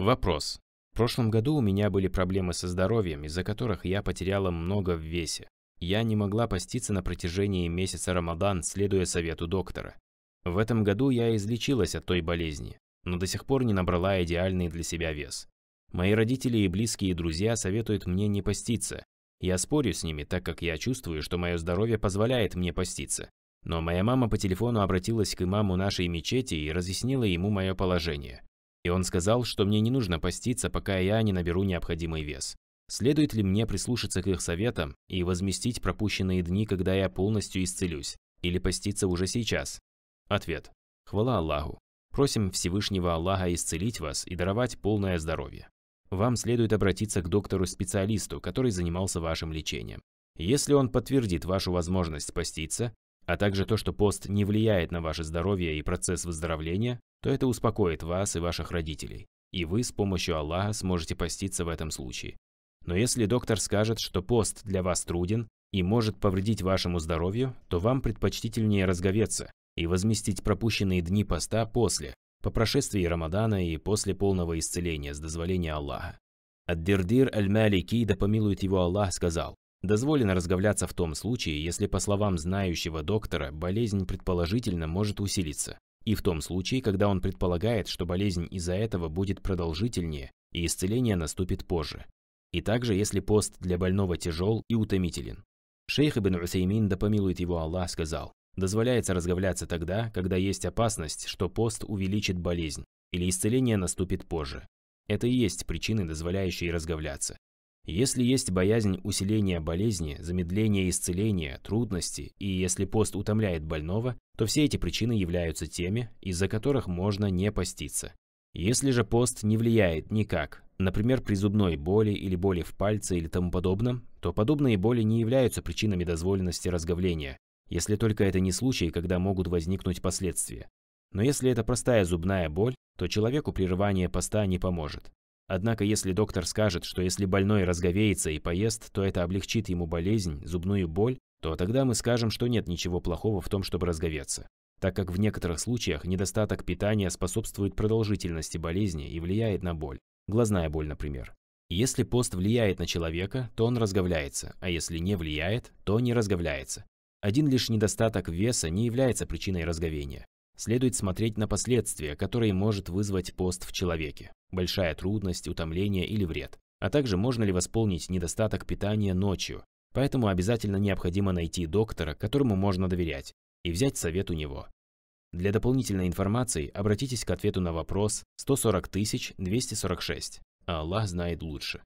Вопрос. В прошлом году у меня были проблемы со здоровьем, из-за которых я потеряла много в весе. Я не могла поститься на протяжении месяца Рамадан, следуя совету доктора. В этом году я излечилась от той болезни, но до сих пор не набрала идеальный для себя вес. Мои родители и близкие друзья советуют мне не поститься. Я спорю с ними, так как я чувствую, что мое здоровье позволяет мне поститься. Но моя мама по телефону обратилась к имаму нашей мечети и разъяснила ему мое положение. И он сказал, что мне не нужно поститься, пока я не наберу необходимый вес. Следует ли мне прислушаться к их советам и возместить пропущенные дни, когда я полностью исцелюсь, или поститься уже сейчас? Ответ. Хвала Аллаху. Просим Всевышнего Аллаха исцелить вас и даровать полное здоровье. Вам следует обратиться к доктору-специалисту, который занимался вашим лечением. Если он подтвердит вашу возможность поститься, а также то, что пост не влияет на ваше здоровье и процесс выздоровления, то это успокоит вас и ваших родителей, и вы с помощью Аллаха сможете поститься в этом случае. Но если доктор скажет, что пост для вас труден и может повредить вашему здоровью, то вам предпочтительнее разговеться и возместить пропущенные дни поста после, по прошествии Рамадана и после полного исцеления с дозволения Аллаха. Ад-Дирдир аль-Малики, да помилует его Аллах, сказал, Дозволено разговляться в том случае, если, по словам знающего доктора, болезнь предположительно может усилиться. И в том случае, когда он предполагает, что болезнь из-за этого будет продолжительнее и исцеление наступит позже. И также, если пост для больного тяжел и утомителен. Шейх Ибн Усеймин, да помилует его Аллах, сказал, дозволяется разговляться тогда, когда есть опасность, что пост увеличит болезнь или исцеление наступит позже. Это и есть причины, дозволяющие разговляться. Если есть боязнь усиления болезни, замедления исцеления, трудности, и если пост утомляет больного, то все эти причины являются теми, из-за которых можно не поститься. Если же пост не влияет никак, например, при зубной боли или боли в пальце или тому подобном, то подобные боли не являются причинами дозволенности разговления, если только это не случай, когда могут возникнуть последствия. Но если это простая зубная боль, то человеку прерывание поста не поможет. Однако, если доктор скажет, что если больной разговеется и поест, то это облегчит ему болезнь, зубную боль, то тогда мы скажем, что нет ничего плохого в том, чтобы разговеться, так как в некоторых случаях недостаток питания способствует продолжительности болезни и влияет на боль, глазная боль, например. Если пост влияет на человека, то он разговляется, а если не влияет, то не разговляется. Один лишь недостаток веса не является причиной разговения. Следует смотреть на последствия, которые может вызвать пост в человеке. Большая трудность, утомление или вред. А также можно ли восполнить недостаток питания ночью. Поэтому обязательно необходимо найти доктора, которому можно доверять, и взять совет у него. Для дополнительной информации обратитесь к ответу на вопрос 140 246, Аллах знает лучше.